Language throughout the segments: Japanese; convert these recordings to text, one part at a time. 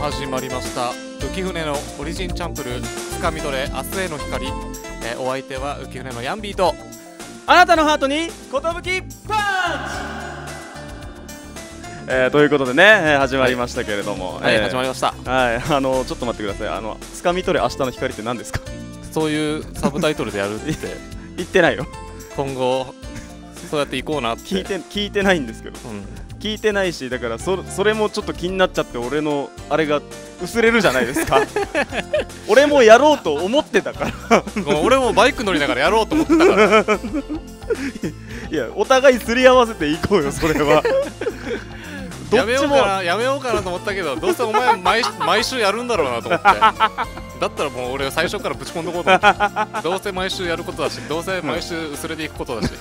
あ始まりました浮舟のオリジンチャンプルつかみ取れ明日への光、えー、お相手は浮舟のヤンビーとあなたのハートに寿パンチ、えー、ということでね、えー、始まりましたけれども、はい、えーはい、始まりましたはい あのちょっと待ってくださいあの掴み取れ明日の光って何ですかそういうサブタイトルでやるって言ってないよ今後そうやっていこうなって聞いて聞いてないんですけど、うん聞いてないしだからそそれもちょっと気になっちゃって俺のあれが薄れるじゃないですか 俺もやろうと思ってたから俺もバイク乗りながらやろうと思ってたからいやお互いすり合わせていこうよそれは やめようかなやめようかなと思ったけどどうせお前毎毎週やるんだろうなと思ってだったらもう俺最初からぶち込んどこうと思ってどうせ毎週やることだしどうせ毎週薄れていくことだし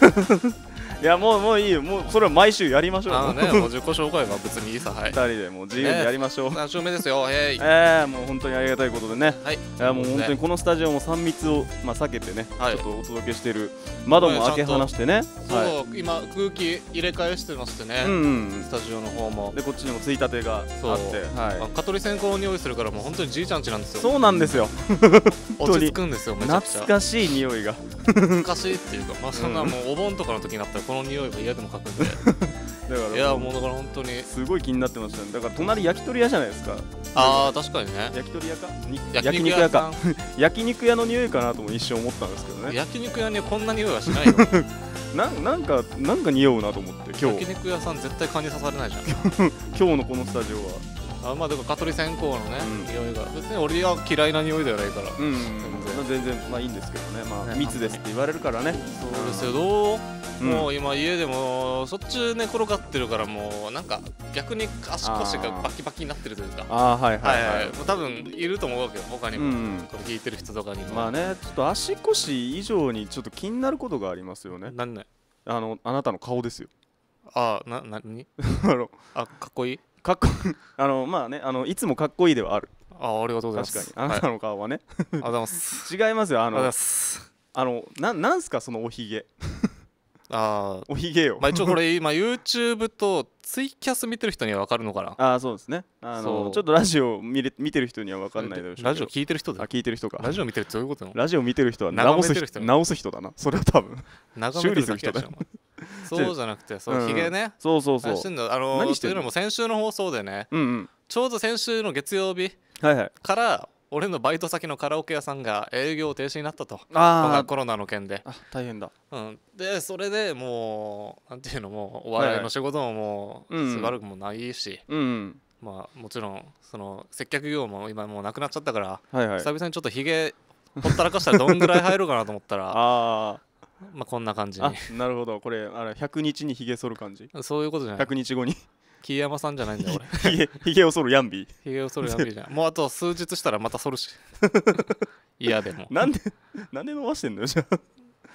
いやもうもういいよもうそれは毎週やりましょうあのねもう自己紹介は別にいいさはい2人でもう自由にやりましょう、えー、3週目ですよえー、えー、もう本当にありがたいことでねはいいやもう本当にこのスタジオも3密をまあ避けてね、はい、ちょっとお届けしている窓も開け放してね、はい、そう、今空気入れ替えしてましてね、うんうん、スタジオの方もでこっちにもついたてがあってそう、はいまあ、蚊取り線香の匂いするからもう本当にじいちゃんちなんですよそうなんですよ落ち着くんですよめちゃくちゃ懐かしい匂いが懐かしいっていうかまあそんなもうお盆とかの時になったらこの匂いは嫌でも嗅くんで だからいやもうだから本当にすごい気になってましたねだから隣焼き鳥屋じゃないですかああ確かにね焼き鳥屋か焼肉屋か 焼肉屋の匂いかなとも一瞬思ったんですけどね焼肉屋にこんな匂いはしないよ ななんかなんか匂うなと思って今日焼肉屋さん絶対感じさされないじゃん今日のこのスタジオはあまあでも香取線香のね、うん、匂いが別に俺は嫌いな匂いではないから、うんうん全然まあいいんですけどね,、まあ、密ですって言われるからねそうですよどう、ん、もう今家でもそっち寝転がってるからもうなんか逆に足腰がバキバキになってるというかああはいはいはい、多分いると思うけど他にも、うんこれ聞いてる人とかにもまあねちょっと足腰以上にちょっと気になることがありますよねなんねあのあなたの顔ですよああな何 あのあかっこいいかっこ あのまあねあのいつもかっこいいではあるあありがとうございます確かにあなたの顔はね、はい、あざます違いますよあのあのななんすかそのおひげあ おひげよ、まあ、一応これ今 YouTube とツイキャス見てる人には分かるのかなああそうですねあのちょっとラジオ見れ見てる人には分かんないでしょラジオ聞いてる人だあ聞いてる人かラジオ見てるってどういうことなのラジオ見てる人は直す人直す人だなそれは多分 修理する人だよ そうじゃなくてそのひげねそうそうそうあの何してるのも先週の放送でね、うんうん、ちょうど先週の月曜日から、はい俺のバイト先のカラオケ屋さんが営業停止になったとあコロナの件で大変だ、うん、でそれでもうなんていうのもお笑いの仕事ももうしばらくもないし、うん、まあ、もちろんその接客業も今もうなくなっちゃったから、はいはい、久々にちょっとひげほったらかしたらどんぐらい入るかなと思ったら まあ、こんな感じになるほどこれあれ100日にひげ剃る感じそういうことじゃない100日後に桐山さんじゃないんだよ俺ひげを剃るやんびひげを剃るやんびじゃんもうあと数日したらまた剃るし 嫌でもなんでなんで伸ばしてんのよじゃ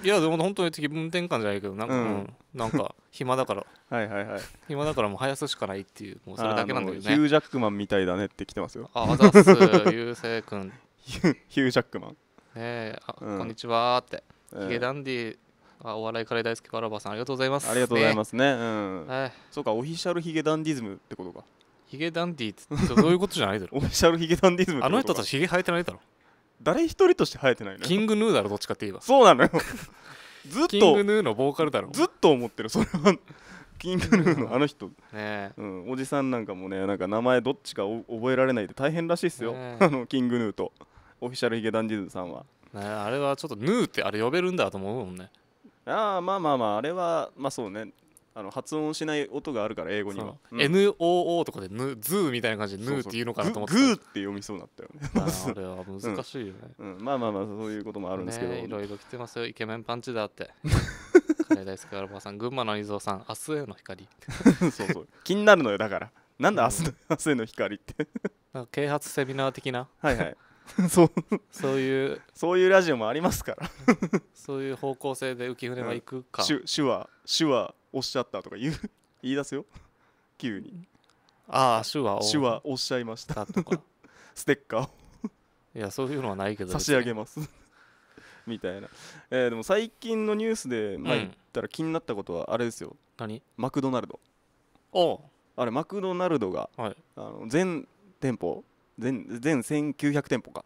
いやでも本当に気分転換じゃないけどなんか、うん、なんか暇だからはいはいはい暇だからもう生やすしかないっていうもうそれだけなんだよねヒュージャックマンみたいだねって来てますよあざっすゆうせいくヒュージャックマンねえ、うん、こんにちはってヒゲダンディあお笑いカレー大好きわらばさんありがとうございますありがとうございますね、ね、うん、はい、そうかオフィシャルヒゲダンディズムってことかヒゲダンディってどういうことじゃないだろ オフィシャルヒゲダンディズムあの人たちヒゲ生えてないだろ誰一人として生えてないねキングヌーだろどっちかって言えばそうなのよずっとキングヌーのボーカルだろずっと思ってるそれは キングヌーのあの人、ねうん、おじさんなんかもねなんか名前どっちか覚えられないで大変らしいっすよ、ね、あのキングヌーとオフィシャルヒゲダンディズムさんはね、あれはちょっと「ヌー」ってあれ呼べるんだと思うもんねああまあまあまああれはまあそうねあの発音しない音があるから英語には、うん、NOO とかでヌ「ズー」みたいな感じで「ヌー」って言うのかなと思ってグーって読みそうになったよね あれは難しいよね、うんうん、まあまあまあそういうこともあるんですけど、ね、いろいろ来てますよイケメンパンチだって カレー大好きアルバさん群馬の伊蔵さん明日への光 そうそう気になるのよだからなんだ明日,、明日への光って啓発セミナー的なはいはい そうそういうそういうラジオもありますから そういう方向性で浮き船は行くか、うん、手話手話おっしゃったとか言う言い出すよ急にああ手話を手話おっしゃいましたとか ステッカーをいやそういうのはないけど、ね、差し上げますみたいな、えー、でも最近のニュースでまあ言ったら気になったことはあれですよ、何マクドナルドおあれマクドナルドが、はい、あの全店舗全全1900店舗か、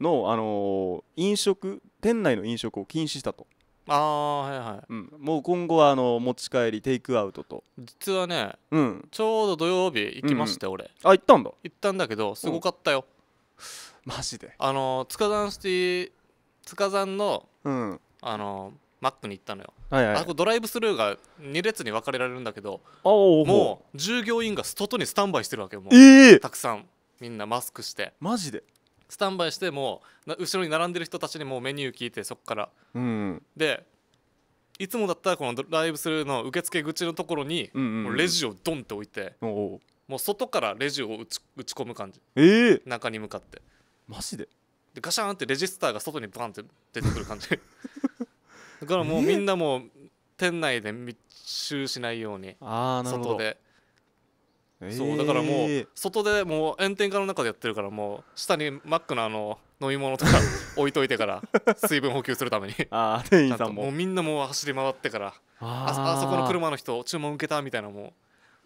の、あのー、飲食店内の飲食を禁止したとああはいはい、うん、もう今後はあの持ち帰りテイクアウトと実はね、うん、ちょうど土曜日行きまして、うんうん、俺あ行ったんだ行ったんだけどすごかったよ、うん、マジであの塚山シティ塚山の、うん、あのマックに行ったのよ、はいはい、あこドライブスルーが2列に分かれられるんだけどもう従業員が外にスタンバイしてるわけよもう、えー、たくさんみんなマスクしてマジでスタンバイしてもう後ろに並んでる人たちにもうメニュー聞いてそこから、うんでいつもだったらこのドライブスルーの受付口のところにもうレジをドンって置いてもう外からレジを打ち打ち込む感じえ中に向かってマジででガシャーンってレジスターが外にバンって出てくる感じ だからもうみんなもう店内で密集しないようにああなるほど外でそうだからもう外でもう炎天下の中でやってるからもう下にマックのあの飲み物とか 置いといてから水分補給するためにああ店員さんももうみんなもう走り回ってからああそこの車の人注文受けたみたいなも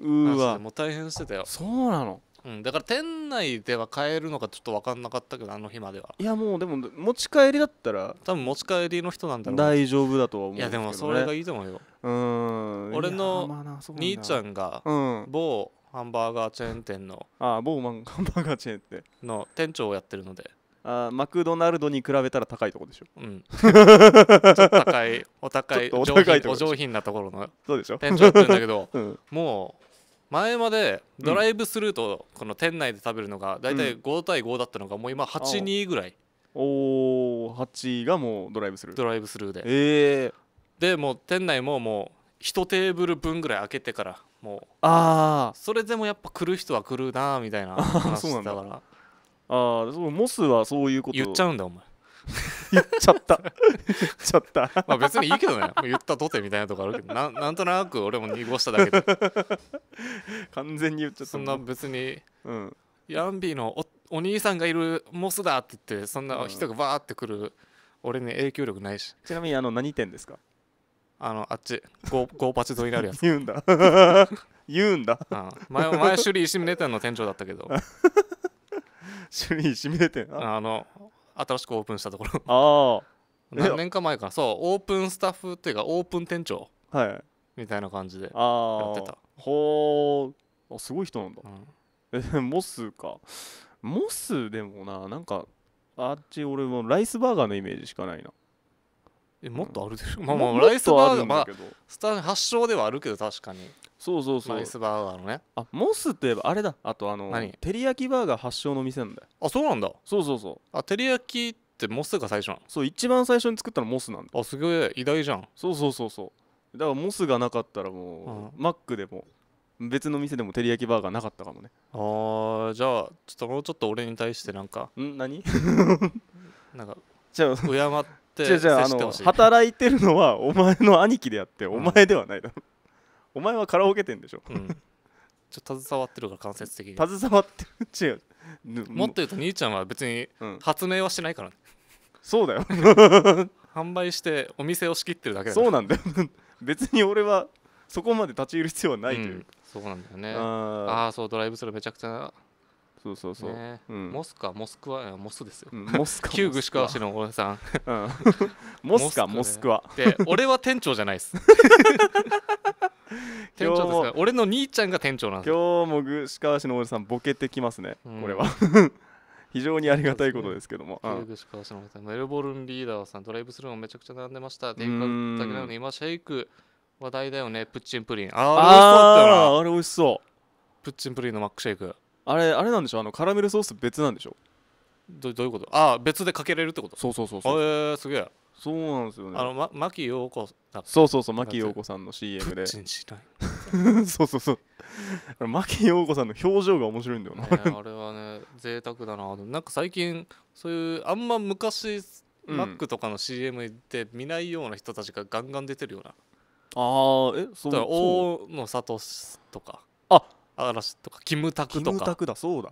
ううわもう大変してたよそうなのうん、だから店内では買えるのかちょっと分かんなかったけどあの日まではいやもうでも持ち帰りだったら多分持ち帰りの人なんだろう大丈夫だとは思う、ね、いやでもそれがいいと思うようん俺の兄ちゃんが某ハンバーガーチェーン店のああ某マン ハンバーガーチェーン店の店長をやってるのでああマクドナルドに比べたら高いとこでしょうん ちょっと高いお高いお高いお上品なところの店長やってるんだけど うんもう前までドライブスルーとこの店内で食べるのが大体5対5だったのがもう今82ぐらいおお8がもうドライブスルードライブスルーでええでもう店内もも1テーブル分ぐらい開けてからもうああそれでもやっぱ来る人は来るなみたいな 話だからああそうモスはそういうこと言っちゃうんだお前 言っちゃった言っちゃった まあ別にいいけどね言ったとてみたいなとこあるけどななんとなく俺も濁しただけで完全に言っちゃったそんな別に、うん、ヤンビーのお兄さんがいるモスだって言ってそんな人がバーって来る、俺に影響力ないしちなみにあの何点ですかあのあっちゴーゴーパチ沿いになるやつ、言うんだ 言うんだうん、前前首里石峰店の店長だったけど趣 里石め店。ああの新しくオープンしたところ ああ。何年か前かそうオープンスタッフっていうかオープン店長はいみたいな感じで、あやってたほーあすごい人なんだうんえモスかモスでもななんかあっち俺もライスバーガーのイメージしかないなえもっとあるでしょ、うん、まあまあライスバーガー、まあ、スター発祥ではあるけど確かにそうそうそうライスバーガーのねあモスってあれだあとあの照り焼きバーガー発祥の店なんだよあそうなんだそうそうそうあ照り焼きってモスが最初なのそう一番最初に作ったのモスなんだあすげえ偉大じゃんそうそうそうそうだからモスがなかったらもう、うん、マックでも別の店でも照り焼きバーガーなかったかもねああじゃあちょっともうちょっと俺に対してなんかん何 なんかじゃあ敬っって接してほしい働いてるのはお前の兄貴であってお前ではないだろ、うん、お前はカラオケ店でしょ、うん、ちょ携わってるから間接的に携わってる違うもっと言うと兄ちゃんは別に発明はしないから、ね、そうだよ 販売してお店を仕切ってるだけだそうなんだよ別に俺はそこまで立ち入る必要はないという、うん、そうなんだよねああそうドライブスるーめちゃくちゃそうそうそう、ねうん、モスかモスクワモスですよ、モスか旧具志川市のおさん、うん、モスかモスクワで俺は店長じゃないです 店長ですか俺の兄ちゃんが店長なんです今日も具志川市のおじさんボケてきますね、うん、これは 非常にありがたいことですけども、ね、川市のおメルボルンリーダーさんドライブスルーもめちゃくちゃ並んでましたでか今シェイク話題だよねプッチンプリンあああれ美味しそうプッチンプリンのマックシェイクあれあれなんでしょあのカラメルソース別なんでしょどどういうことああ別でかけれるってことそうそうそうそうえー、すげえそうなんですよねあの、ま、牧陽子そうそうそう牧陽子さんの CM で そうそうそう牧陽子さんの表情が面白いんだよな、ね、あれはね贅沢だななんか最近そういうあんま昔マックとかの CM って見ないような人たちがガンガン出てるような、ああえそうだから大野聡とかあ嵐とかキムタクとかキムタクだそうだ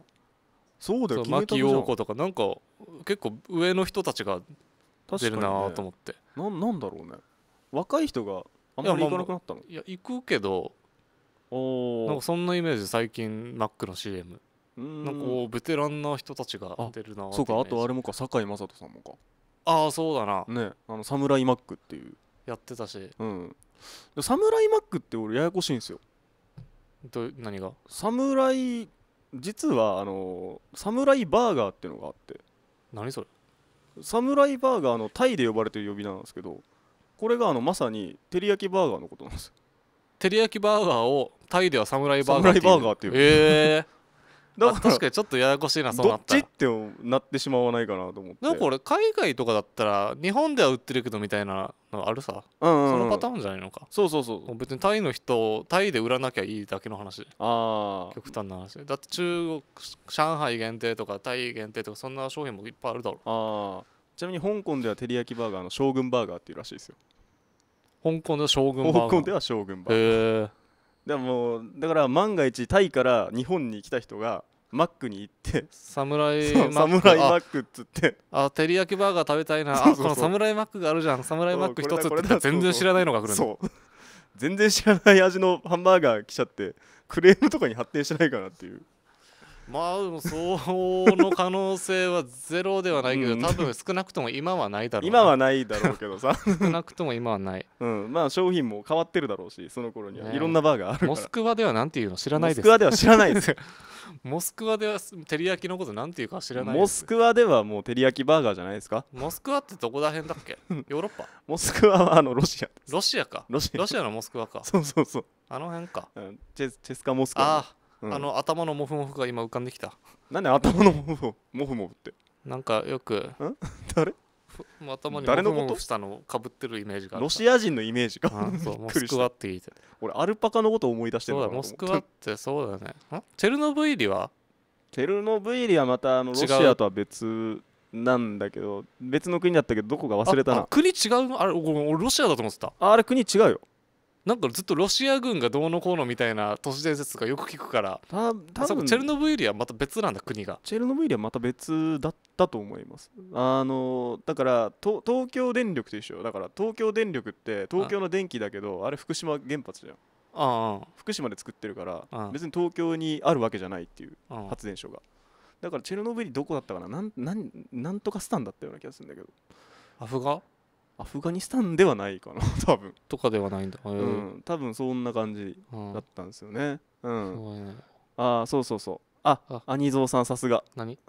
そうだよ牧陽子とかなんか結構上の人たちが出るなと思って、ね、ななんだろうね若い人があんまり行かなくなったのいや,、行くけどおなんかそんなイメージ最近マックの CM んなんかベテランな人たちが出るなそうかあとあれもか堺雅人さんもかああそうだなねあのサムライマックっていうやってたしうんサムライマックって俺ややこしいんですよど何が侍実はあの侍バーガーっていうのがあって何それ侍バーガーのタイで呼ばれてる呼び名なんですけどこれがあのまさに照り焼きバーガーのことなんです照り焼きバーガーをタイでは侍バーガーっていうバーガーっていうええーだから確かにちょっとややこしいなそうなったどっちってなってしまわないかなと思ってでもこれ海外とかだったら日本では売ってるけどみたいなのあるさ、うんうんうん、そのパターンじゃないのかそうそうそう別にタイの人タイで売らなきゃいいだけの話ああ極端な話だって中国上海限定とかタイ限定とかそんな商品もいっぱいあるだろああちなみに香港では照り焼きバーガーの将軍バーガーっていうらしいですよ香港では将軍バーガー香港では将軍バーガーへえでもだから万が一タイから日本に来た人がマックに行ってサムライマックっつってあ照り焼きバーガー食べたいなあこのサムライマックがあるじゃんサムライマック一つって全然知らないのが来るそう全然知らない味のハンバーガー来ちゃってクレームとかに発展しないかなっていうまあその可能性はゼロではないけど、うん、多分少なくとも今はないだろう、今はないだろうけどさ少なくとも今はない、うん、まあ商品も変わってるだろうしその頃には、ね、いろんなバーがあるからモスクワではなんていうの知らないですモスクワでは知らないです モスクワでは照り焼きのことなんていうか知らないモスクワではもう照り焼きバーガーじゃないですかモスクワってどこら辺だっけ ヨーロッパモスクワはあのロシアロシアかロシアのモスクワか そうそうそうあの辺か、うん、チェスカモスクワあああの頭のモフモフが今浮かんできた何で頭のモフモフモフってなんかよく 誰頭にモ誰のフモフしたのかぶってるイメージがあるロシア人のイメージかそうモスクワって聞いて俺アルパカのこと思い出してるそうだモスクワってそうだよねチェルノブイリはチェルノブイリはまたあのロシアとは別なんだけど別の国だったけどどこか忘れたああな国違うのあれ俺ロシアだと思ってたああれ国違うよなんかずっとロシア軍がどうのこうのみたいな都市伝説がよく聞くからた多分チェルノブイリはまた別なんだ国がチェルノブイリはまた別だったと思いますあのだから東京電力と一緒だから東京電力って東京の電気だけどあれ福島原発じゃんああ福島で作ってるから別に東京にあるわけじゃないっていう発電所がだからチェルノブイリどこだったかななんなんなんとかスタンだったような気がするんだけどアフガアフガニスタンではないかな 多分とかではないんだ、えー、うん、多分そんな感じだったんですよね、うん、ね、ああそうそうそうあ兄蔵さんさすが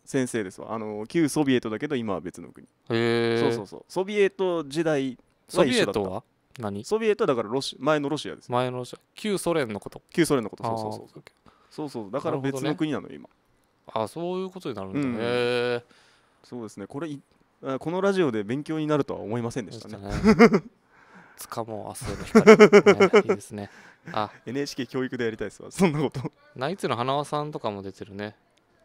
先生ですわあの旧ソビエトだけど今は別の国へえそうそうそうソビエト時代ソビエトは何ソビエトはだからロシ前のロシアです前のロシア旧ソ連のこと旧ソ連のことそうそうそうそうそうだから別の国なの、ね、今あそういうことになるんだね、うん、そうですねこれこのラジオで勉強になるとは思いませんでしたね。つかもう明日の光、ね、いいですね。あ NHK 教育でやりたいですわそんなことナイツの花輪さんとかも出てるね。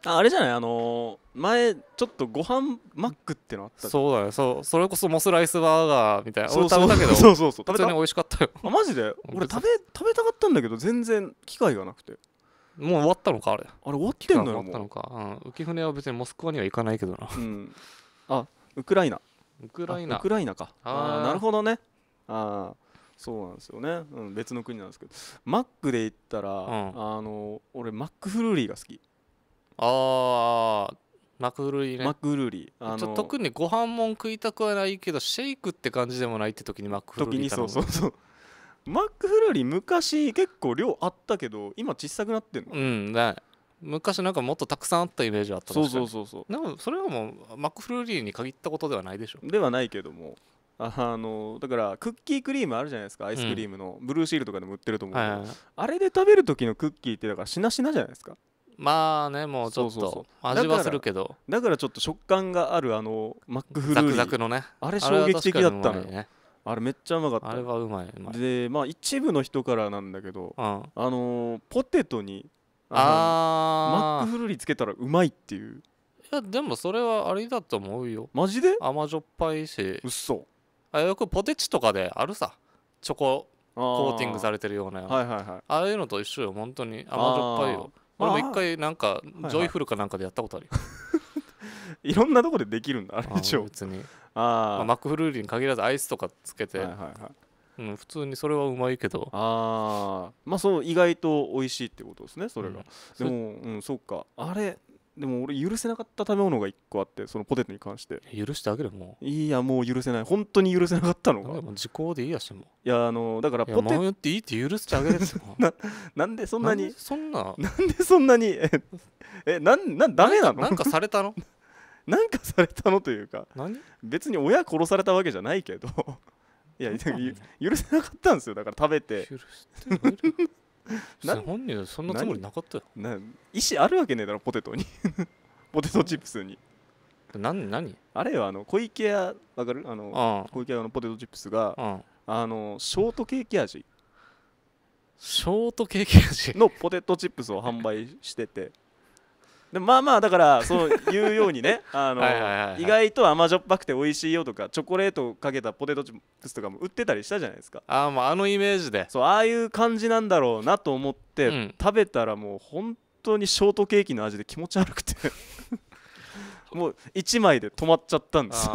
ああれじゃないあのー、前ちょっとご飯マックってのあったそうだよ。そうそれこそモスライスバーガーみたいなそうそう俺食べたけどそうそうそう美味しかったよあマジで俺食べ食べたかったんだけど全然機会がなくてもう終わったのかあれあれ終わってんのよ終わったのか、うん、浮舟は別にモスクワには行かないけどな、うん、あウクライナウクライナウクライナかああなるほどねああそうなんですよね、うん、別の国なんですけどマックで言ったら、うん、あの俺マックフルーリーが好きああマックフルーリーねマックフルーリーあの特にご飯もん食いたくはないけどシェイクって感じでもないって時にマックフルーリー時にそうそうそうマックフルーリー昔結構量あったけど今小さくなってんのうんい昔なんかもっとたくさんあったイメージあったそうそうそうそうでもそれはもうマックフルーリーに限ったことではないでしょではないけどもあのだからクッキークリームあるじゃないですかアイスクリームの、ブルーシールとかでも売ってると思うけど、はいはい、あれで食べる時のクッキーってだからしなしなじゃないですかまあねもうちょっと味はするけどだからちょっと食感があるあのマックフルーリーザクザクのねあれ衝撃的だったのよ、あれめっちゃうまかったあれはうまいでまあ一部の人からなんだけど、うん、あのポテトにあマックフルーリーつけたらうまいっていういやでもそれはあれだと思うよマジで甘じょっぱいしうっそあよくポテチとかであるさチョココーティングされてるような、はいはいはい、ああいうのと一緒よ本当に甘じょっぱいよ俺も一回なんかジョイフルかなんかでやったことあるよ、はいはい、いろんなとこでできるんだあれ一応別にあ、まあ、マックフルーリーに限らずアイスとかつけて、はいはいはい、うん、普通にそれはうまいけどああまあそう意外と美味しいってことですねそれが、うん、でもうんそっかあれでも俺許せなかった食べ物が1個あってそのポテトに関して許してあげるもういやもう許せない本当に許せなかったのが時効でいいやしもいやあのだからポテト言っていいって許してあげるんですなんでそんなにそんななんでそんなにえなんなんダメなのなんかされたの なんかされたのというか別に親殺されたわけじゃないけどいや許せなかったんですよだから食べて許してな本人はそんなつもりなかったよ意思あるわけねえだろポテトに ポテトチップスに何何あれはあの小池屋わかるあの小池屋のポテトチップスがあのショートケーキ味ショートケーキ味のポテトチップスを販売しててでまあまあだからそう言うようにね あの意外と甘じょっぱくて美味しいよとかチョコレートかけたポテトチップスとかも売ってたりしたじゃないですかああもうあのイメージでそうああいう感じなんだろうなと思って、うん、食べたらもう本当にショートケーキの味で気持ち悪くて もう1枚で止まっちゃったんです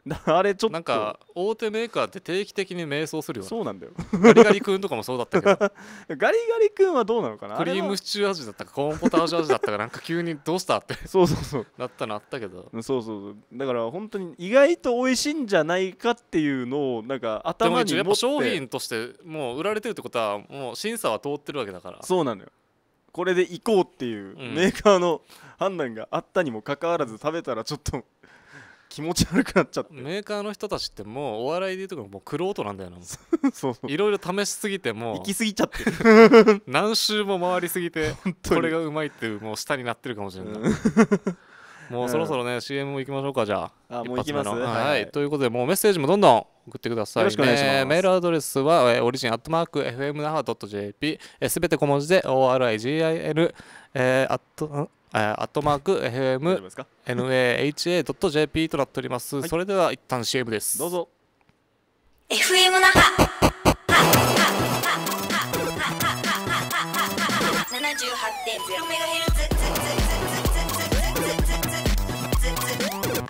あれちょっとなんか大手メーカーって定期的に迷走するよ、そうなんだよガリガリ君とかもそうだったけど ガリガリ君はどうなのかなクリームシチュー味だったかコーンポタージュ味だったかなんか急にどうしたって そうそうそうなったのあったけどそうそうそうだから本当に意外と美味しいんじゃないかっていうのをなんか頭に持ってでも商品としてもう売られてるってことはもう審査は通ってるわけだからそうなのよこれで行こうっていうメーカーの判断があったにもかかわらず食べたらちょっと気持ち悪くなっちゃってメーカーの人たちってもうお笑いでいうともうクロなんだよなそうそういろいろ試しすぎてもう行きすぎちゃって 何周も回りすぎてこれがうまいっていうもう下になってるかもしれない もうそろそろね、CM も行きましょうかじゃあもう行きます、はい、はい、ということでもうメッセージもどんどん送ってください、ね、よろしくお願いします、メールアドレスは、えー、オリジンアットマーク FMNAHA.jp すべ、えー、て小文字で ORIGIN えー、アットアットマーク FMNAHA.jp となっております、はい、それでは一旦 CM ですどうぞ FM 那覇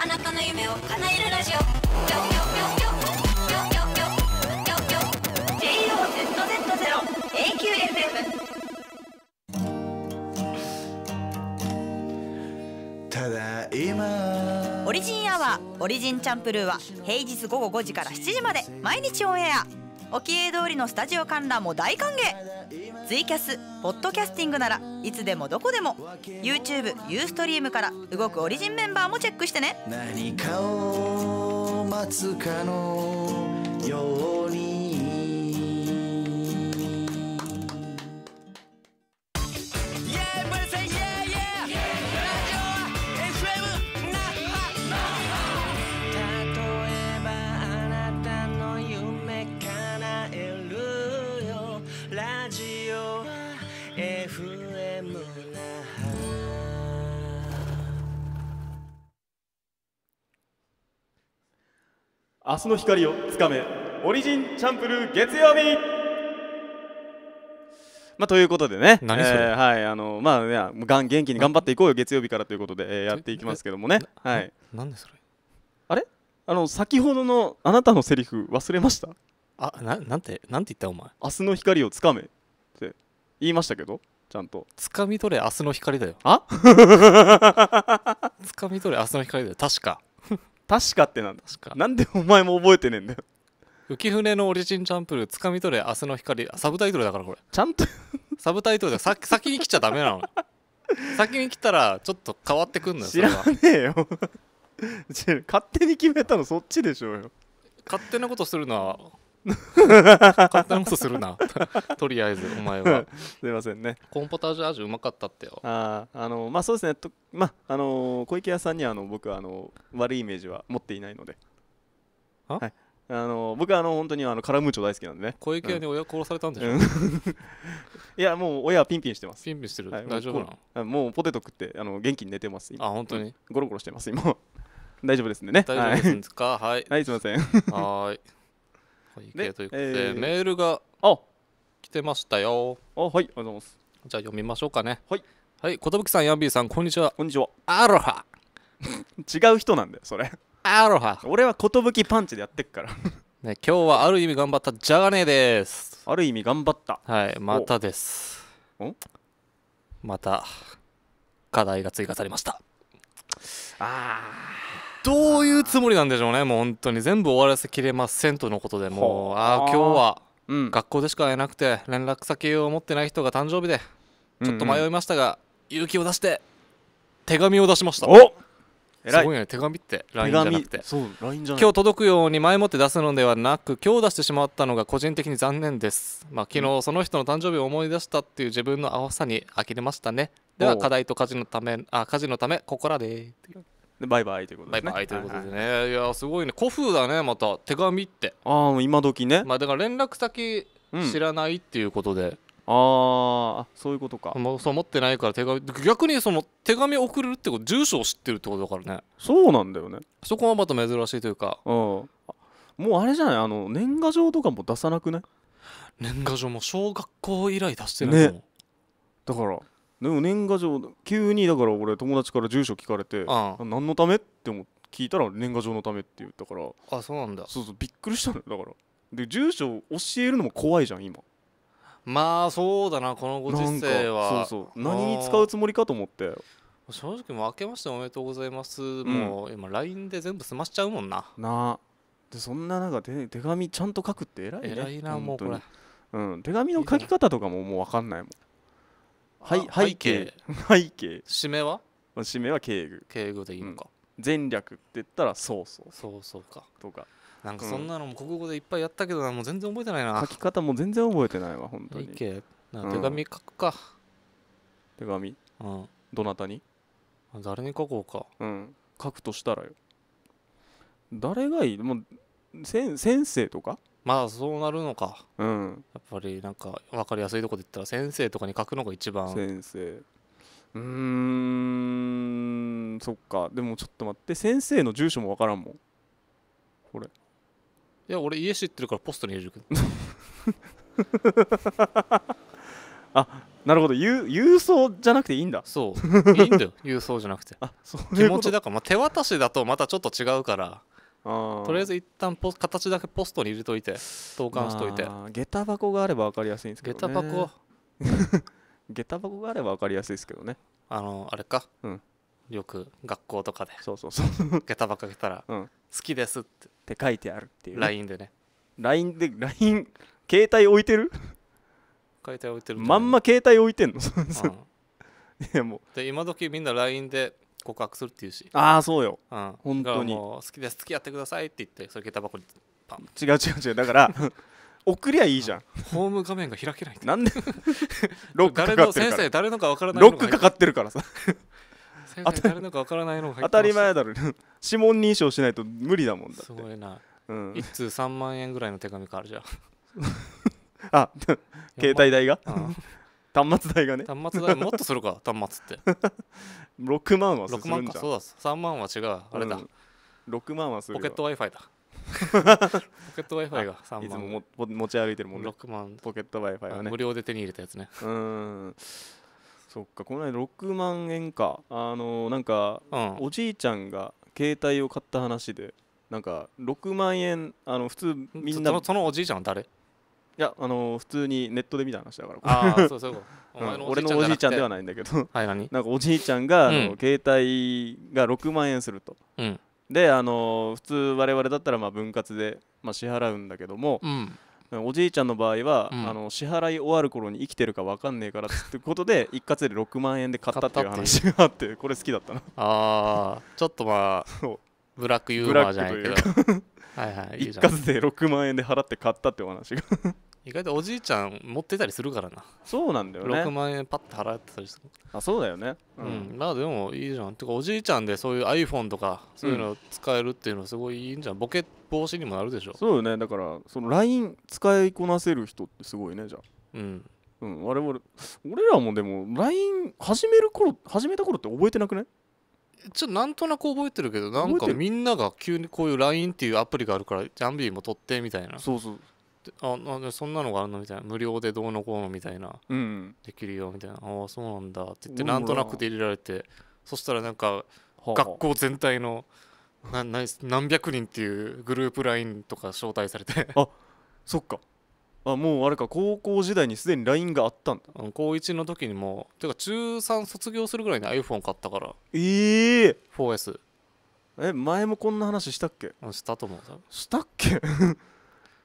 あなたの夢を叶えるただいまオリジンアワーオリジンチャンプルーは平日午後5時から7時まで毎日オンエア沖永通りのスタジオ観覧も大歓迎ツイキャスポッドキャスティングならいつでもどこでも YouTube、ユーストリームから動くオリジンメンバーもチェックしてね何かを待つかのように明日の光をつかめオリジンチャンプル月曜日まあ、ということでね、何えー、はいあのまあいやがん元気に頑張っていこうよ月曜日からということで、えー、やっていきますけどもね、はい。なんでそれ？あれ？あの先ほどのあなたのセリフ忘れました？あなん、なんてなんて言ったお前？明日の光をつかめって言いましたけど、ちゃんと。つかみ取れ明日の光だよ。あ？つかみ取れ明日の光だよ確か。確かってなんだ確かなんでお前も覚えてねえんだよ浮舟のオリジンチャンプルつかみ取れ明日の光サブタイトルだからこれちゃんとサブタイトルださ先に来ちゃダメなの 先に来たらちょっと変わってくんのよ知らねえよ 勝手に決めたのそっちでしょうよ勝手なことするのは 簡単こそするな とりあえずお前はすいませんねコーンポタージュ味うまかったってよああのまあそうですねとまああのー、小池屋さんにはあの僕はあの悪いイメージは持っていないのではいあの僕はあの本当にあのカラムーチョ大好きなんでね小池屋に親殺されたんでしょ、うん、いやもう親はピンピンしてますピンピンしてる、はい、大丈夫なのもうポテト食ってあの元気に寝てます今あ本当に、うん、ゴロゴロしてます今大丈夫ですんでね大丈夫ですか、はい、はい、はい、すいませんはいい系ということで、えー、メールが来てましたよあはいありがとうございますじゃあ読みましょうかねはいはい寿さんヤンビーさんこんにちはこんにちはアロハ 違う人なんだよそれアロハ俺は寿パンチでやってっから ね今日はある意味頑張ったじゃがねえですある意味頑張ったはいまたですまた課題が追加されましたああどういうつもりなんでしょうねもう本当に全部終わらせきれませんとのことでもうああ今日は学校でしか会えなくて連絡先を持ってない人が誕生日でちょっと迷いましたが、うんうん、勇気を出して手紙を出しましたおすごいね手紙って LINE じゃなくてそう LINE じゃない今日届くように前もって出すのではなく今日出してしまったのが個人的に残念ですまあ昨日その人の誕生日を思い出したっていう自分のわさに呆れましたねでは課題と家事のためあ家事のためここらででバイバイということですねバイバイということでね、はいはい、いやすごいね古風だねまた手紙ってああ今時ねまあだから連絡先知らないっていうことで、うん、ああそういうことかもうそう持ってないから手紙逆にその手紙送れるってこと住所を知ってるってことだからねそうなんだよねそこはまた珍しいというかうんもうあれじゃないあの年賀状とかも出さなくない年賀状も小学校以来出してないもん、ね、だからでも年賀状急にだから俺友達から住所聞かれて何のためって思聞いたら年賀状のためって言ったからあそうなんだそうそうびっくりしたのよだからで住所教えるのも怖いじゃん今まあそうだなこのご時世はそうそう何に使うつもりかと思って正直もう明けましておめでとうございます、うん、もう今 LINE で全部済ましちゃうもんななあでそんな中手手紙ちゃんと書くって偉いね偉いなもうこれ、うん、手紙の書き方とかももう分かんないもんはい背景背景締めは締めは敬具敬語でいいのか、うん、前略って言ったらそうそうそうそうかとかなんかそんなのも国語でいっぱいやったけどなもう全然覚えてないな書き方も全然覚えてないわ本当に背景な手紙書くか、うん、手紙うんどなたに誰に書こうかうん書くとしたらよ誰がいいもう先生とかまあそうなるのかうんやっぱりなんか分かりやすいとこで言ったら先生とかに書くのが一番先生うーんそっかでもちょっと待って先生の住所も分からんもんこれいや俺家知ってるからポストに入れるけど あなるほど郵郵送じゃなくていいんだそういいんだよ郵送じゃなくて あそう気持ちだから、まあ、手渡しだとまたちょっと違うからとりあえず一旦ポ形だけポストに入れといて投函しといて、まあ、下駄箱があれば分かりやすいんですけど、ね、下駄箱 下駄箱があれば分かりやすいですけどねあのあれか、うん、よく学校とかでそうそうそう 下駄箱開けたら、うん、好きです」ってって書いてあるっていう、LINE でね LINE で LINE 携帯置いてる 携帯置いてるまんま携帯置いてんの、ういやもうで今時みんな LINE で告白するっていうしああそうよ、うん、本当に好きです付き合ってくださいって言ってそれ下駄箱にパン違う違う違うだから 送りゃいいじゃんホーム画面が開けないなんで ロックかかってるから誰の先生誰のかわからないロックかかってるからさ先生誰のかわからないのが当たり前だろ指紋認証しないと無理だもんだすごいな、うん、1通3万円ぐらいの手紙かあるじゃん あ携帯代が、うん端末代がね端末代もっとするか 端末って6万はするじゃん6万かそうだ3万は違うあれだ、うん、6万はするポケット Wi-Fi だ ポケット Wi-Fi が3万いつもも持ち歩いてるもんね6万ポケット Wi-Fi はね無料で手に入れたやつねうんそっかこの間6万円かあのー、なんか、うん、おじいちゃんが携帯を買った話でなんか6万円あの普通みんなそのおじいちゃんは誰やあのー普通にネットで見た話だからああ そうそう俺のおじいちゃんではないんだけどはい何なんかおじいちゃんが、あのうん携帯が6万円するとうんであのー普通我々だったらまあ分割で、まあ、支払うんだけども、うんおじいちゃんの場合は、うんあの支払い終わる頃に生きてるか分かんねえからってことで 一括で6万円で買ったっていうって話があってこれ好きだったなああちょっとまあブラックユーモアじゃないけどはいはい一括で6万円で払って買ったってお話が意外とおじいちゃん持ってたりするからなそうなんだよね6万円パッて払ってたりするあそうだよねうん、うん、まあでもいいじゃんてかおじいちゃんでそういう iPhone とかそういうの使えるっていうのはすごいいいんじゃん、うん、ボケ防止にもなるでしょそうよねだからその LINE 使いこなせる人ってすごいねじゃあうんうん、我々俺らもでも LINE 始める頃始めた頃って覚えてなくねちょっとなんとなく覚えてるけどなんかみんなが急にこういう LINE っていうアプリがあるからジャンビーも撮ってみたいなそうそうあなそんなのがあるのみたいな無料でどうのこうのみたいな、うん、できるよみたいなああそうなんだって言ってなんとなく出入れられてそしたらなんか学校全体のな何何百人っていうグループ LINE とか招待されてあそっかあもうあれか高校時代にすでに LINE があったんだ高1の時にもてか中3卒業するぐらいに iPhone 買ったからええー、4S え前もこんな話したっけしたと思うしたっけ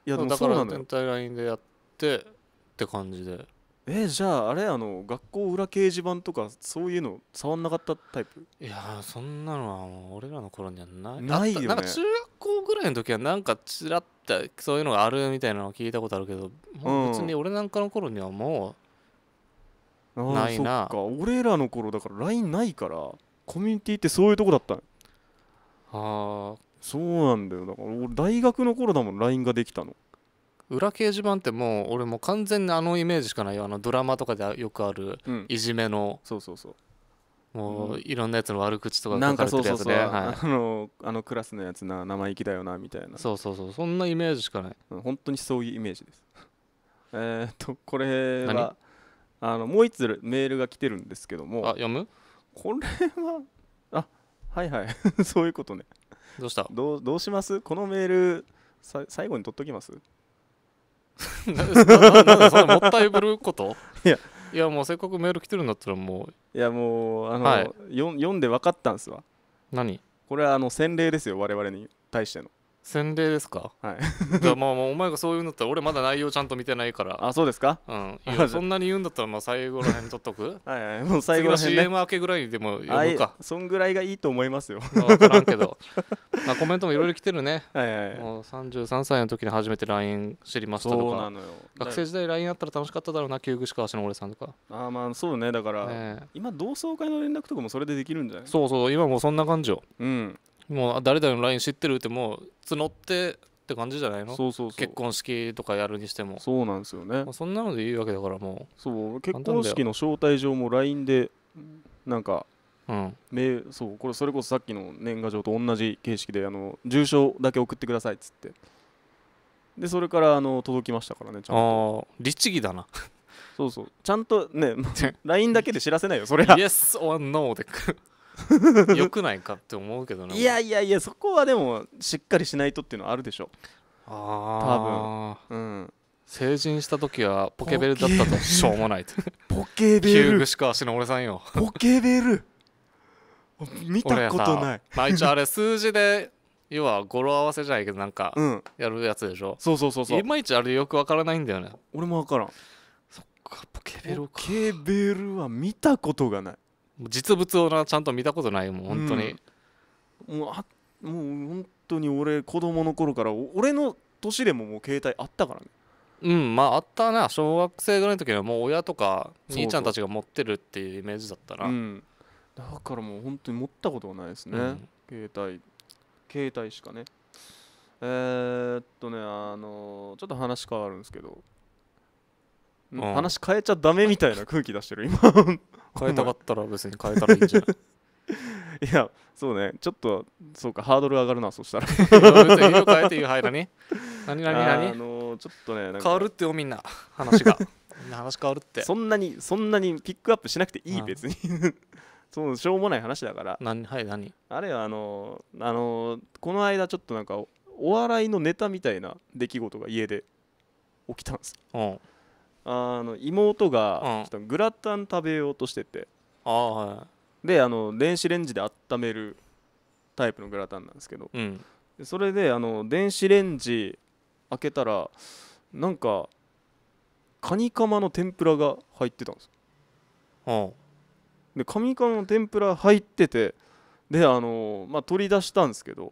いやでもだから全体ラインでやってって感じでえじゃああれあの学校裏掲示板とかそういうの触んなかったタイプいやそんなのはもう俺らの頃にはないないよ、ね、なんか中学校ぐらいの時はなんかちらってそういうのがあるみたいなのを聞いたことあるけど、うん、別に俺なんかの頃にはもうないなそっか俺らの頃だから LINE ないからコミュニティってそういうとこだったああそうなんだよだから俺大学の頃だもん LINE ができたの裏掲示板ってもう俺もう完全にあのイメージしかないよあのドラマとかでよくあるいじめの、そうそうそうもういろんなやつの悪口とか書かれそてうるそやうつそう、はいあのあのクラスのやつな生意気だよなみたいなそうそうそうそんなイメージしかないうん本当にそういうイメージですえっとこれはあのもう一つメールが来てるんですけどもあ読むこれはあはいはいそういうことねどうしたどうどうしますこのメールさ最後に取っときます ななそもったいぶることいやいやもうせっかくメール来てるんだったらもういやもうあの、はい、よ読んで分かったんすわ何これはあの洗礼ですよ我々に対しての洗礼ですかはい じゃまあまあお前がそう言うんだったら俺まだ内容ちゃんと見てないからあそうですかうんいや そんなに言うんだったらまあ最後ら辺撮っとく はいはいもう最後ら辺、ね、CM 明けぐらいでも読むかそんぐらいがいいと思いますよ分からんけどまあコメントもいろいろ来てるねはいはい、もう33歳の時に初めて LINE 知りましたとか学生時代 LINE あったら楽しかっただろうな旧串川しの俺さんとかああまあそうねだから、ね、今同窓会の連絡とかもそれでできるんじゃないそうそう今もうそんな感じようんもう誰々の LINE 知ってるってもう募ってって感じじゃないのそうそう結婚式とかやるにしてもそうなんですよね、まあ、そんなのでいいわけだからもうそう結婚式の招待状も LINE でなんか、うん、めそうこれそれこそさっきの年賀状と同じ形式であの住所だけ送ってくださいっつってでそれからあの届きましたからねちゃんとああ律儀だなそうそうちゃんとね LINE だけで知らせないよそれは Yes or No でよ くないかって思うけどないやいやいやそこはでもしっかりしないとっていうのはあるでしょああ多分うん成人した時はポケベルだったとしょうもないと ポケベル急しか足の俺さんよポケベル見たことないまあ一応あれ数字で要は語呂合わせじゃないけどなんかやるやつでしょ、うん、そうそうそうそういまいちあれよくわからないんだよね俺もわからんそっかポケベルかポケベルは見たことがない実物をなちゃんと見たことないもん本当に、うん、もうあもう本当に俺子供の頃から俺の年でももう携帯あったからねうんまああったな小学生ぐらいの時はもう親とか兄ちゃんたちが持ってるっていうイメージだったな、うん、だからもう本当に持ったことはないですね、うん、携帯携帯しかねえー、っとねあのちょっと話変わるんですけどうん、話変えちゃダメみたいな空気出してる今 変えたかったら別に変えたらいいんじゃない いやそうねちょっとそうかハードル上がるなそしたら色変えていうはいね何何何あのー、ちょっとね変わるってよみんな話が 話変わるってそんなにそんなにピックアップしなくていい別にそうしょうもない話だから何はい何あれはあのー、あのー、この間ちょっとなんかお笑いのネタみたいな出来事が家で起きたんですうんあの妹がちょっとグラタン食べようとしてて、あはであの電子レンジで温めるタイプのグラタンなんですけど、うんそれであの電子レンジ開けたらなんかカニカマの天ぷらが入ってたんですよでカニカマの天ぷら入っててであの、まあ、取り出したんですけど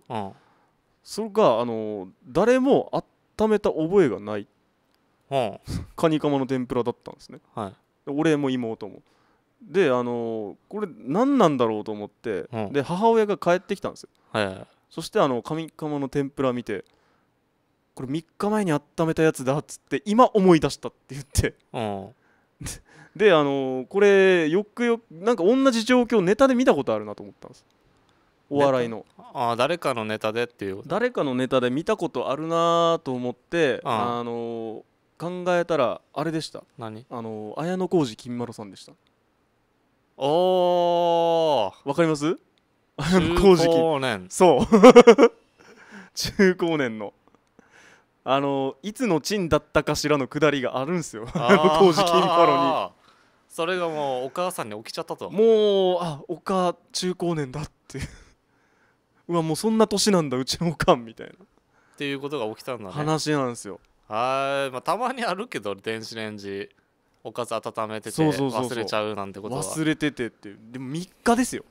それがあの誰も温めた覚えがないってはあ、カニカマの天ぷらだったんですね、はい、俺も妹もであのー、これ何なんだろうと思って、はあ、で母親が帰ってきたんですよ、はいはい、そしてあのカニカマの天ぷら見てこれ3日前に温めたやつだっつって今思い出したって言って、はあであのー、これよくよくなんか同じ状況ネタで見たことあるなと思ったんですお笑いのあ誰かのネタでっていう誰かのネタで見たことあるなと思ってあのー、考えたらあれでした何あの綾小路金丸さんでしたおーわかります綾小路高年そう 中高年のあのいつのチンだったかしらのくだりがあるんですよ綾小路金丸にそれがもうお母さんに起きちゃったともうあおか中高年だっていううわもうそんな年なんだうちのおかんみたいなっていうことが起きたんだね話なんですよあ、まあ、たまにあるけど電子レンジおかず温めてて忘れちゃうなんてことは忘れててってでも3日ですよ